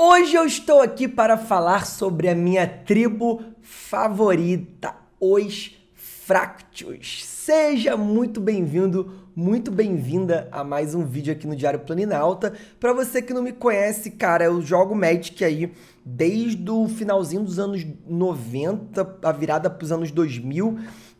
Hoje eu estou aqui para falar sobre a minha tribo favorita, os Fractios. Seja muito bem-vindo, muito bem-vinda a mais um vídeo aqui no Diário Planinalta. Para você que não me conhece, cara, eu jogo Magic aí desde o finalzinho dos anos 90, a virada para os anos 2000.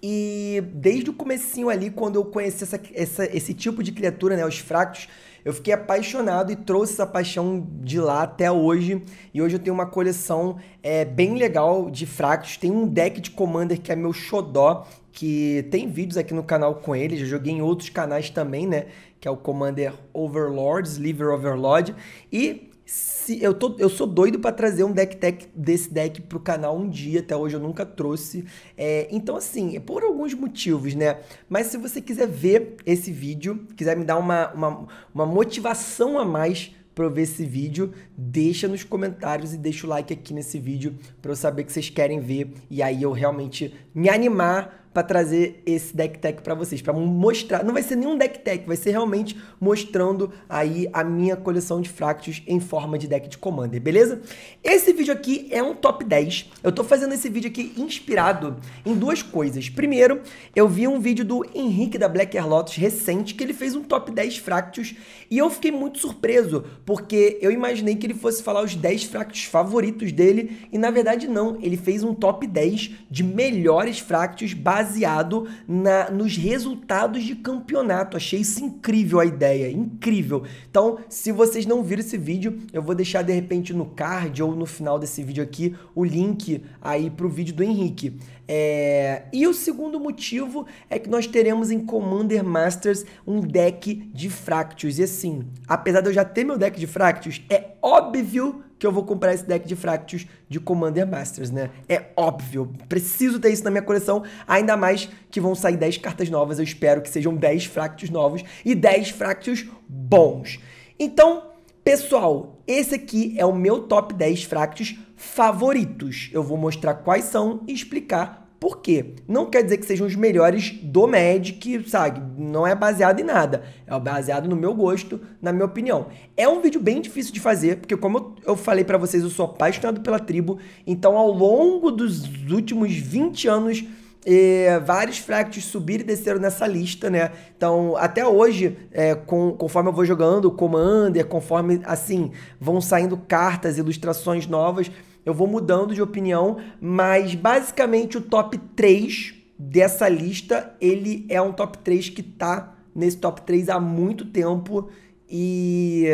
E desde o comecinho ali, quando eu conheci essa, essa, esse tipo de criatura, né, os fractos, eu fiquei apaixonado e trouxe essa paixão de lá até hoje. E hoje eu tenho uma coleção é, bem legal de fractos. Tem um deck de Commander que é meu xodó, que tem vídeos aqui no canal com ele. Já joguei em outros canais também, né? Que é o Commander Overlords, Liver Overlord. E se eu, tô, eu sou doido para trazer um deck tech desse deck pro canal um dia, até hoje eu nunca trouxe. É, então, assim, é por alguns motivos, né? Mas se você quiser ver esse vídeo, quiser me dar uma, uma, uma motivação a mais para ver esse vídeo, deixa nos comentários e deixa o like aqui nesse vídeo para eu saber que vocês querem ver e aí eu realmente me animar para trazer esse deck tech para vocês, para mostrar, não vai ser nenhum deck tech, vai ser realmente mostrando aí a minha coleção de fractos em forma de deck de commander, beleza? Esse vídeo aqui é um top 10. Eu tô fazendo esse vídeo aqui inspirado em duas coisas. Primeiro, eu vi um vídeo do Henrique da Black Air Lotus recente que ele fez um top 10 fractos e eu fiquei muito surpreso, porque eu imaginei que ele fosse falar os 10 fractos favoritos dele e na verdade não, ele fez um top 10 de melhores fractos baseados baseado na, nos resultados de campeonato. Achei isso incrível a ideia, incrível. Então, se vocês não viram esse vídeo, eu vou deixar de repente no card ou no final desse vídeo aqui o link aí para o vídeo do Henrique. É... E o segundo motivo é que nós teremos em Commander Masters um deck de Fractus. E assim, apesar de eu já ter meu deck de Fractus, é óbvio que eu vou comprar esse deck de Fractus de Commander Masters, né? É óbvio, preciso ter isso na minha coleção, ainda mais que vão sair 10 cartas novas, eu espero que sejam 10 Fractus novos e 10 Fractus bons. Então, pessoal, esse aqui é o meu top 10 Fractus favoritos. Eu vou mostrar quais são e explicar por quê? Não quer dizer que sejam os melhores do Magic, sabe? Não é baseado em nada. É baseado no meu gosto, na minha opinião. É um vídeo bem difícil de fazer, porque como eu falei para vocês, eu sou apaixonado pela tribo. Então, ao longo dos últimos 20 anos, eh, vários fractos subiram e desceram nessa lista, né? Então, até hoje, eh, com, conforme eu vou jogando Commander, conforme, assim, vão saindo cartas, ilustrações novas eu vou mudando de opinião, mas basicamente o top 3 dessa lista, ele é um top 3 que tá nesse top 3 há muito tempo e,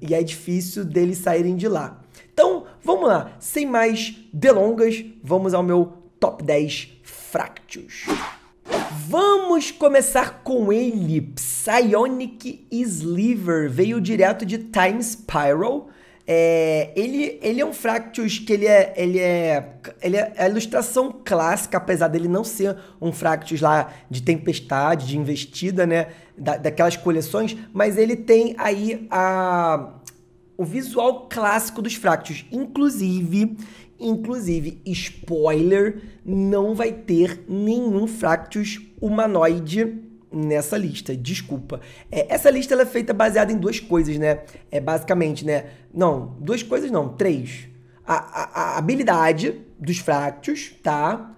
e é difícil deles saírem de lá. Então, vamos lá, sem mais delongas, vamos ao meu top 10 Fractus. Vamos começar com ele. Psionic Sliver veio direto de Time Spiral é, ele, ele é um Fractus que ele é, ele é, ele é a ilustração clássica, apesar dele não ser um Fractus lá de tempestade, de investida, né? Da, daquelas coleções, mas ele tem aí a, o visual clássico dos Fractus. Inclusive, inclusive, spoiler, não vai ter nenhum Fractus humanoide nessa lista, desculpa. É, essa lista ela é feita baseada em duas coisas, né? É basicamente, né? Não, duas coisas não, três. A, a, a habilidade dos fractos, tá?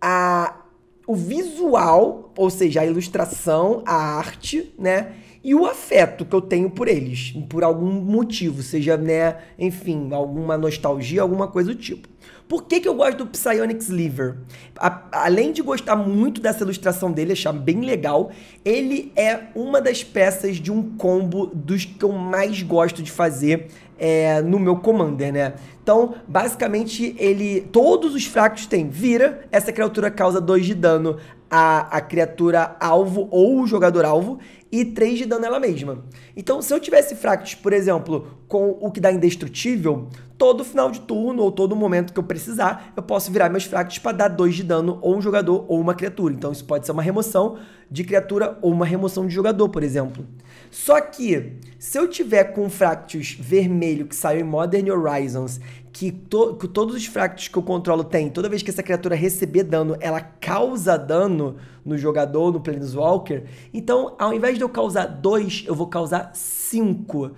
A, o visual, ou seja, a ilustração, a arte, né? E o afeto que eu tenho por eles, por algum motivo, seja, né, enfim, alguma nostalgia, alguma coisa do tipo. Por que, que eu gosto do Psionic Sliver? A, além de gostar muito dessa ilustração dele, achar bem legal, ele é uma das peças de um combo dos que eu mais gosto de fazer é, no meu Commander, né? Então, basicamente, ele. Todos os fracos têm vira, essa criatura causa 2 de dano à, à criatura alvo ou o jogador alvo, e 3 de dano ela mesma. Então, se eu tivesse fractos, por exemplo, com o que dá indestrutível, todo final de turno ou todo momento que eu precisar, eu posso virar meus fractos para dar 2 de dano ou um jogador ou uma criatura. Então isso pode ser uma remoção de criatura ou uma remoção de jogador, por exemplo. Só que, se eu tiver com Fractus vermelho que saiu em Modern Horizons, que, to que todos os Fractus que eu controlo tem, toda vez que essa criatura receber dano, ela causa dano no jogador, no Planeswalker, então ao invés de eu causar 2, eu vou causar 5.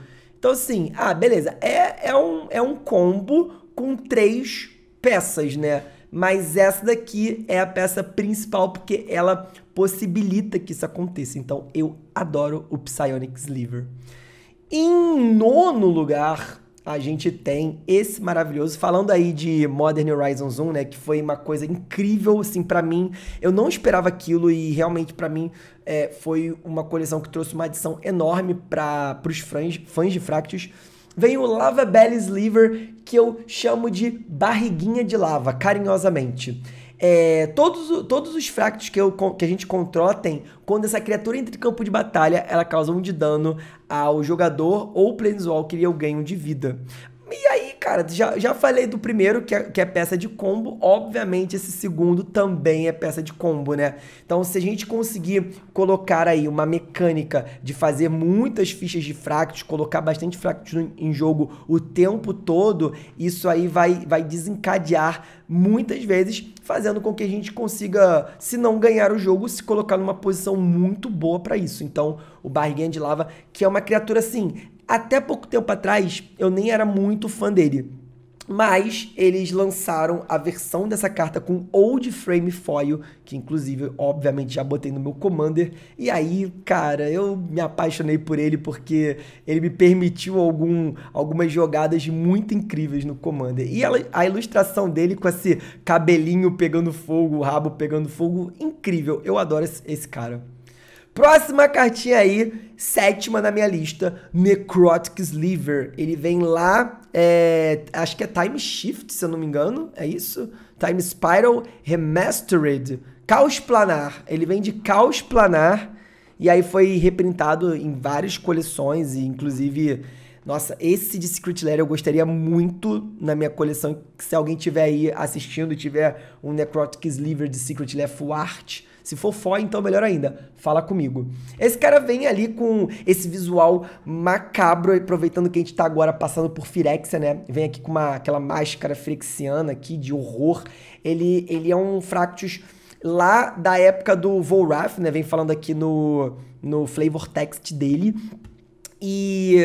Então, assim, ah, beleza. É, é, um, é um combo com três peças, né? Mas essa daqui é a peça principal porque ela possibilita que isso aconteça. Então, eu adoro o Psionic Sliver. Em nono lugar, a gente tem esse maravilhoso. Falando aí de Modern Horizons 1, né, que foi uma coisa incrível, assim, para mim. Eu não esperava aquilo e realmente para mim é, foi uma coleção que trouxe uma adição enorme para os fãs, fãs de Fractus vem o Lava Belly Sliver, que eu chamo de barriguinha de lava, carinhosamente. É, todos, todos os fractos que, eu, que a gente controla tem, quando essa criatura entra em campo de batalha, ela causa um de dano ao jogador ou planeswalker e eu ganho de vida. E aí Cara, já, já falei do primeiro, que é, que é peça de combo. Obviamente, esse segundo também é peça de combo, né? Então, se a gente conseguir colocar aí uma mecânica de fazer muitas fichas de fractos, colocar bastante fractos em jogo o tempo todo, isso aí vai, vai desencadear muitas vezes, fazendo com que a gente consiga, se não ganhar o jogo, se colocar numa posição muito boa para isso. Então, o Barriguinha de Lava, que é uma criatura assim, até pouco tempo atrás eu nem era muito fã dele. Mas eles lançaram a versão dessa carta com old frame foil, que inclusive, obviamente, já botei no meu Commander. E aí, cara, eu me apaixonei por ele porque ele me permitiu algum, algumas jogadas muito incríveis no Commander. E a, a ilustração dele com esse cabelinho pegando fogo, o rabo pegando fogo, incrível. Eu adoro esse, esse cara. Próxima cartinha aí, sétima na minha lista, Necrotic Sliver. Ele vem lá, é, acho que é Time Shift, se eu não me engano, é isso? Time Spiral Remastered, Caos Planar. Ele vem de Caos Planar e aí foi reprintado em várias coleções e inclusive nossa, esse de Secret Lair eu gostaria muito na minha coleção. Se alguém tiver aí assistindo e tiver um Necrotic Sliver de Secret Lair Full Art, se for fó, então melhor ainda, fala comigo. Esse cara vem ali com esse visual macabro, aproveitando que a gente tá agora passando por Firexia, né? Vem aqui com uma, aquela máscara firexiana aqui de horror. Ele, ele é um Fractus lá da época do Volrath, né? Vem falando aqui no, no flavor text dele. E,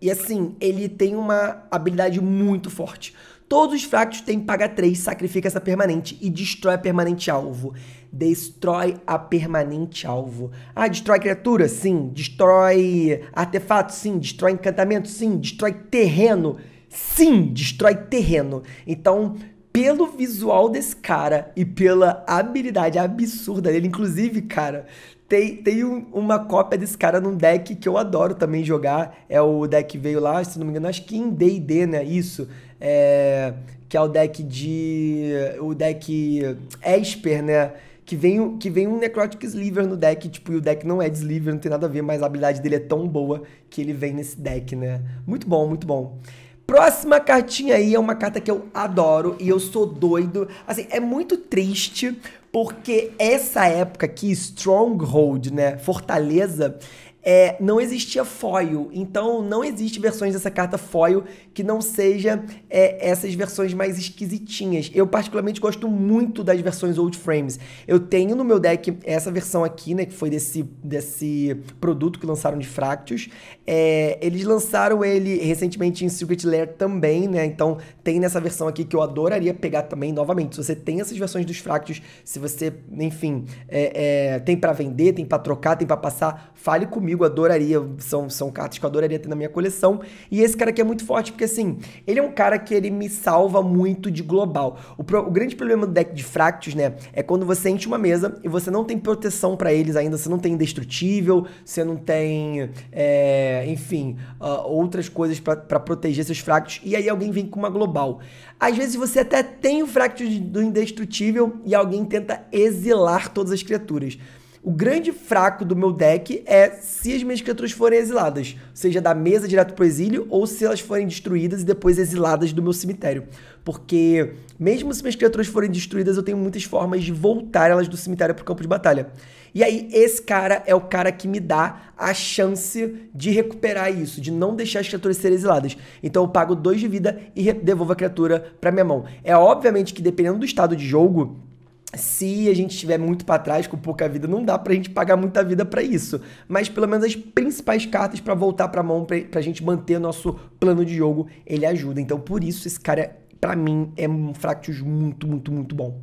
e assim, ele tem uma habilidade muito forte. Todos os fractos têm paga 3, sacrifica essa permanente e destrói a permanente alvo. Destrói a permanente alvo. Ah, destrói criatura? Sim. Destrói artefato? Sim. Destrói encantamento? Sim. Destrói terreno? Sim. Destrói terreno. Então, pelo visual desse cara e pela habilidade absurda dele, inclusive, cara, tem, tem um, uma cópia desse cara num deck que eu adoro também jogar. É o deck que veio lá, se não me engano, acho que em D&D, né? Isso. É, que é o deck de... O deck Esper, né? Que vem, que vem um Necrotic Sliver no deck, tipo, e o deck não é de Sliver, não tem nada a ver, mas a habilidade dele é tão boa que ele vem nesse deck, né? Muito bom, muito bom. Próxima cartinha aí é uma carta que eu adoro e eu sou doido. Assim, é muito triste porque essa época aqui, Stronghold, né? Fortaleza, é, não existia foil. Então não existe versões dessa carta foil que não seja é, essas versões mais esquisitinhas. Eu particularmente gosto muito das versões old frames. Eu tenho no meu deck essa versão aqui, né, que foi desse, desse produto que lançaram de Fractus. É, eles lançaram ele recentemente em Secret Lair também, né? Então tem nessa versão aqui que eu adoraria pegar também novamente. Se você tem essas versões dos Fractus, se você, enfim, é, é, tem para vender, tem para trocar, tem para passar, fale comigo comigo, adoraria, são, são cartas que eu adoraria ter na minha coleção. E esse cara aqui é muito forte, porque assim, ele é um cara que ele me salva muito de global. O, pro, o grande problema do deck de Fractus, né, é quando você enche uma mesa e você não tem proteção para eles ainda, você não tem indestrutível, você não tem, é, enfim, uh, outras coisas para proteger seus Fractus, e aí alguém vem com uma global. Às vezes você até tem o Fractus do indestrutível e alguém tenta exilar todas as criaturas. O grande fraco do meu deck é se as minhas criaturas forem exiladas, seja da mesa direto pro exílio ou se elas forem destruídas e depois exiladas do meu cemitério. Porque mesmo se minhas criaturas forem destruídas, eu tenho muitas formas de voltar elas do cemitério pro campo de batalha. E aí, esse cara é o cara que me dá a chance de recuperar isso, de não deixar as criaturas serem exiladas. Então eu pago 2 de vida e devolvo a criatura pra minha mão. É obviamente que dependendo do estado de jogo, se a gente estiver muito para trás com pouca vida, não dá para a gente pagar muita vida para isso. Mas pelo menos as principais cartas para voltar para a mão, para a gente manter nosso plano de jogo, ele ajuda. Então por isso esse cara, para mim, é um Fractus muito, muito, muito bom.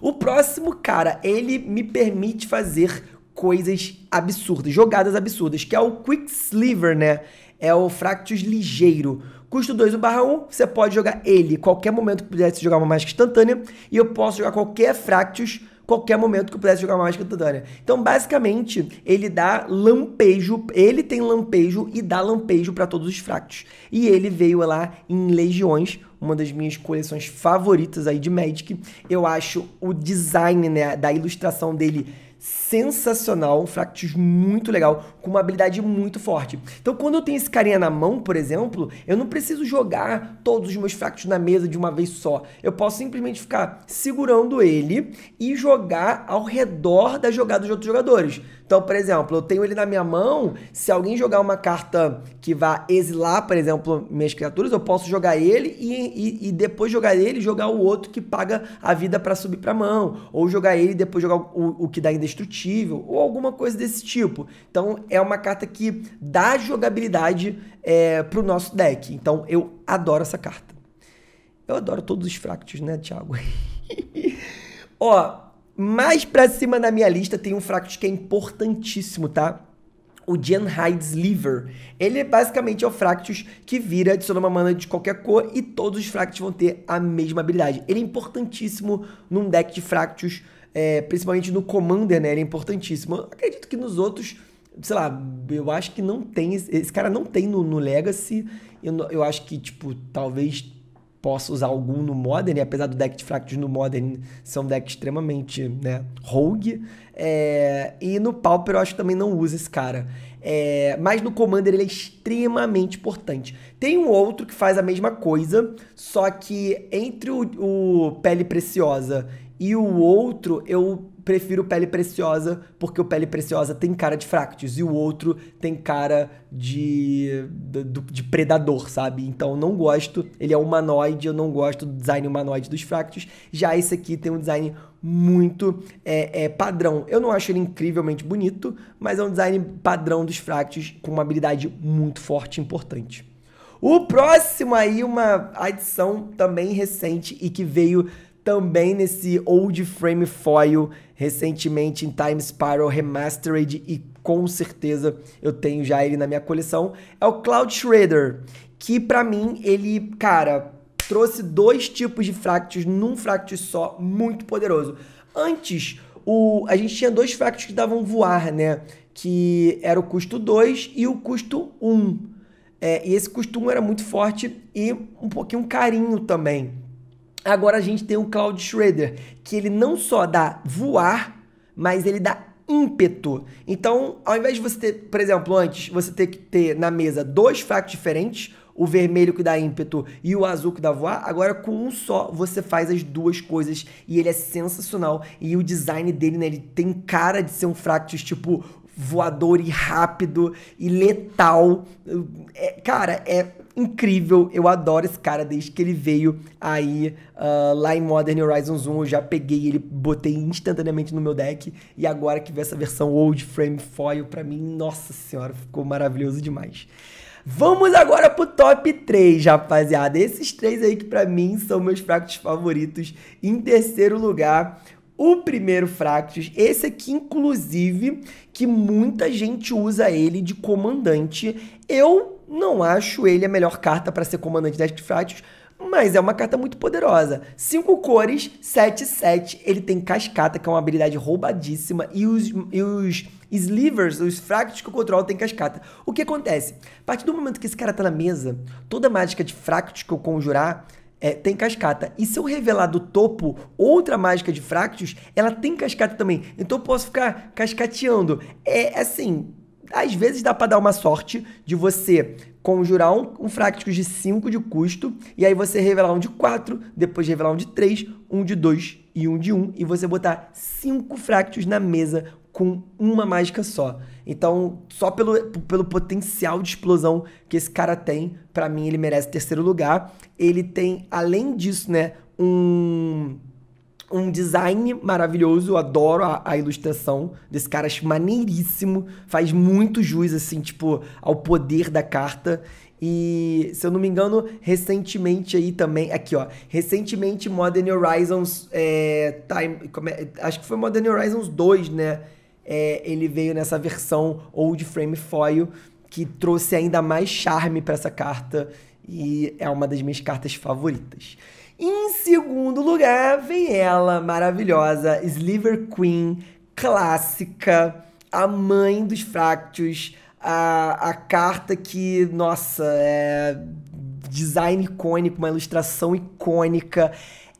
O próximo cara, ele me permite fazer coisas absurdas, jogadas absurdas, que é o Quicksilver, né? É o Fractus ligeiro. Custo 2, 1 barra 1, você pode jogar ele qualquer momento que pudesse jogar uma mágica instantânea. E eu posso jogar qualquer Fractus qualquer momento que eu pudesse jogar uma mágica instantânea. Então, basicamente, ele dá lampejo, ele tem lampejo e dá lampejo para todos os Fractus E ele veio lá em Legiões, uma das minhas coleções favoritas aí de Magic. Eu acho o design né, da ilustração dele sensacional, um Fractus muito legal, com uma habilidade muito forte. Então, quando eu tenho esse carinha na mão, por exemplo, eu não preciso jogar todos os meus Fractus na mesa de uma vez só. Eu posso simplesmente ficar segurando ele e jogar ao redor da jogada dos outros jogadores. Então, por exemplo, eu tenho ele na minha mão, se alguém jogar uma carta que vá exilar, por exemplo, minhas criaturas, eu posso jogar ele e, e, e depois jogar ele jogar o outro que paga a vida para subir para mão, ou jogar ele e depois jogar o, o que dá indestrutível, ou alguma coisa desse tipo. Então, é uma carta que dá jogabilidade é, pro nosso deck. Então, eu adoro essa carta. Eu adoro todos os fractos, né, Thiago? Ó, mais pra cima na minha lista tem um Fractus que é importantíssimo, tá? o Jan Hyde's Liver. Ele é basicamente é o Fractus que vira, adiciona uma mana de qualquer cor e todos os Fractus vão ter a mesma habilidade. Ele é importantíssimo num deck de Fractus, é, principalmente no Commander, né? Ele é importantíssimo. Eu acredito que nos outros, sei lá, eu acho que não tem. Esse cara não tem no, no Legacy. Eu, eu acho que, tipo, talvez posso usar algum no Modern, e apesar do deck de Fractus no Modern ser um deck extremamente né, rogue. É, e no Pauper eu acho que também não usa esse cara. É, mas no Commander ele é extremamente importante. Tem um outro que faz a mesma coisa, só que entre o, o Pele Preciosa e o outro, eu prefiro Pele Preciosa, porque o Pele Preciosa tem cara de Fractus e o outro tem cara de, de, de predador, sabe? Então não gosto, ele é humanoide, eu não gosto do design humanoide dos Fractus. Já esse aqui tem um design muito é, é, padrão. Eu não acho ele incrivelmente bonito, mas é um design padrão dos Fractus com uma habilidade muito forte e importante. O próximo aí, uma adição também recente e que veio também nesse old frame foil recentemente em Time Spiral Remastered e com certeza eu tenho já ele na minha coleção, é o Cloud Shredder, que para mim ele, cara, trouxe dois tipos de fractus num fractus só, muito poderoso. Antes, o, a gente tinha dois fractus que davam voar, né? Que era o custo 2 e o custo 1. Um. É, e esse custo 1 um era muito forte e um pouquinho carinho também. Agora a gente tem o Cloud Shredder, que ele não só dá voar, mas ele dá ímpeto. Então, ao invés de você ter, por exemplo, antes, você ter que ter na mesa dois fracos diferentes, o vermelho que dá ímpeto e o azul que dá voar, agora com um só você faz as duas coisas e ele é sensacional. E o design dele, né, ele tem cara de ser um Fractus tipo voador e rápido e letal. É, cara, é incrível. Eu adoro esse cara desde que ele veio aí uh, lá em Modern Horizons 1. Eu já peguei ele, botei instantaneamente no meu deck. E agora que vê essa versão old frame foil, pra mim, nossa senhora, ficou maravilhoso demais. Vamos agora pro top 3, rapaziada. Esses três aí que pra mim são meus fractos favoritos. Em terceiro lugar, o primeiro Fractus, esse aqui inclusive, que muita gente usa ele de comandante. Eu não acho ele a melhor carta para ser comandante das Tifratius, mas é uma carta muito poderosa. Cinco cores, 7, 7. Ele tem cascata, que é uma habilidade roubadíssima, e os, e os slivers, os fractos que eu controlo, tem cascata. O que acontece? A partir do momento que esse cara tá na mesa, toda mágica de fractos que eu conjurar é, tem cascata. E se eu revelar do topo outra mágica de fractos, ela tem cascata também. Então eu posso ficar cascateando. É assim, às vezes dá para dar uma sorte de você conjurar um, um de 5 de custo, e aí você revelar um de 4, depois revelar um de 3, um de 2 e um de 1, um, e você botar 5 frácticos na mesa com uma mágica só. Então, só pelo, pelo potencial de explosão que esse cara tem, para mim ele merece terceiro lugar. Ele tem, além disso, né, um um design maravilhoso, eu adoro a, a, ilustração desse cara, acho maneiríssimo, faz muito jus, assim, tipo, ao poder da carta. E, se eu não me engano, recentemente aí também, aqui ó, recentemente Modern Horizons, é, Time, é, acho que foi Modern Horizons 2, né? É, ele veio nessa versão old frame foil, que trouxe ainda mais charme para essa carta e é uma das minhas cartas favoritas. Em segundo lugar, vem ela, maravilhosa, Sliver Queen, clássica, a mãe dos Fractus, a, a carta que, nossa, é design icônico, uma ilustração icônica.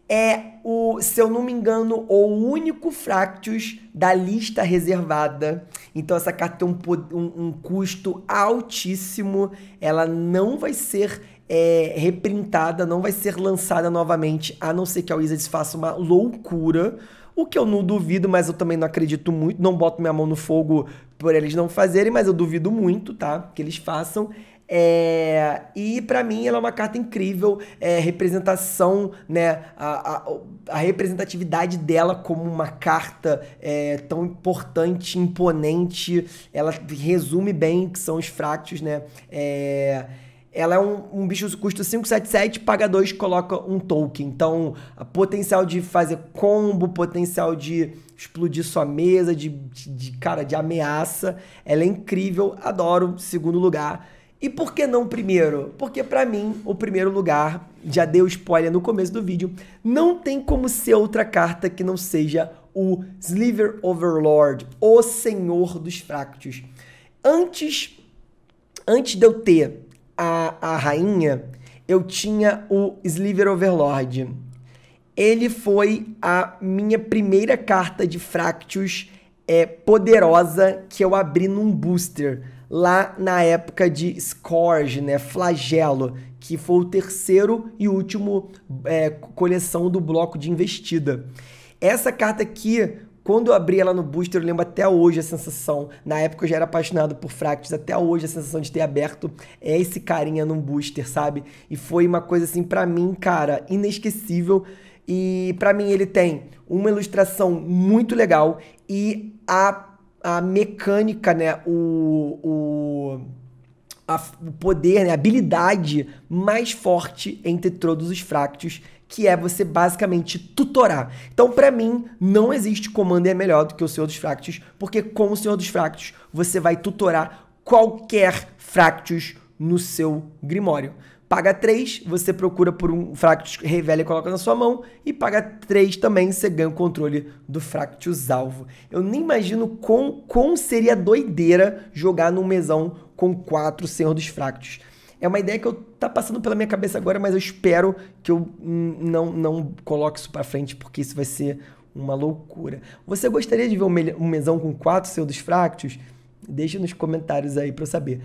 É o, se eu não me engano, o único Fractus da lista reservada. Então essa carta tem um, um, um custo altíssimo. Ela não vai ser é, reprintada, não vai ser lançada novamente, a não ser que a Wizards faça uma loucura. O que eu não duvido, mas eu também não acredito muito, não boto minha mão no fogo por eles não fazerem, mas eu duvido muito, tá? Que eles façam. É, e para mim ela é uma carta incrível, é, representação, né, a, a, a, representatividade dela como uma carta é, tão importante, imponente, ela resume bem o que são os fractos, né, é, ela é um, um bicho custa 577, paga 2, coloca um token. Então, potencial de fazer combo, potencial de explodir sua mesa, de, de, de cara, de ameaça. Ela é incrível, adoro. Segundo lugar. E por que não primeiro? Porque para mim, o primeiro lugar, já deu spoiler no começo do vídeo, não tem como ser outra carta que não seja o Sliver Overlord, o Senhor dos Fractos. Antes, antes de eu ter a, a rainha, eu tinha o Sliver Overlord. Ele foi a minha primeira carta de Fractus é, poderosa que eu abri num booster lá na época de Scourge, né? Flagelo, que foi o terceiro e último é, coleção do bloco de investida. Essa carta aqui quando eu abri ela no booster, eu lembro até hoje a sensação. Na época eu já era apaixonado por Fractis, até hoje a sensação de ter aberto é esse carinha num booster, sabe? E foi uma coisa assim, para mim, cara, inesquecível. E para mim ele tem uma ilustração muito legal e a, a mecânica, né? O. o a, o poder, né, a habilidade mais forte entre todos os fractos que é você basicamente tutorar. Então, para mim, não existe comando é melhor do que o Senhor dos Fractos, porque com o Senhor dos Fractos você vai tutorar qualquer Fractus no seu Grimório. Paga 3, você procura por um Fractus, revela e coloca na sua mão. E paga 3 também, você ganha o controle do Fractus alvo. Eu nem imagino quão, com seria doideira jogar num mesão com 4 Senhor dos Fractus. É uma ideia que eu tá passando pela minha cabeça agora, mas eu espero que eu não, não coloque isso para frente, porque isso vai ser uma loucura. Você gostaria de ver um mesão com quatro pseudos fractos? Deixa nos comentários aí para eu saber.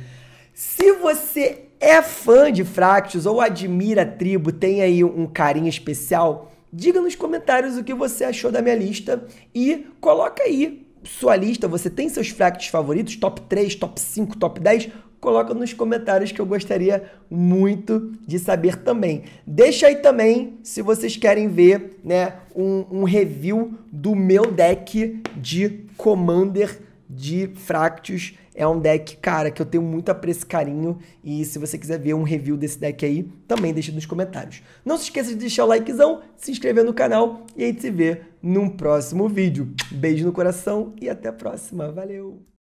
Se você é fã de fractos ou admira a tribo, tem aí um carinho especial, diga nos comentários o que você achou da minha lista e coloca aí sua lista, você tem seus fractos favoritos, top 3, top 5, top 10? coloca nos comentários que eu gostaria muito de saber também. Deixa aí também se vocês querem ver né, um, um review do meu deck de Commander de Fractus. É um deck, cara, que eu tenho muito apreço e carinho. E se você quiser ver um review desse deck aí, também deixa nos comentários. Não se esqueça de deixar o likezão, se inscrever no canal e a gente se vê num próximo vídeo. Beijo no coração e até a próxima. Valeu!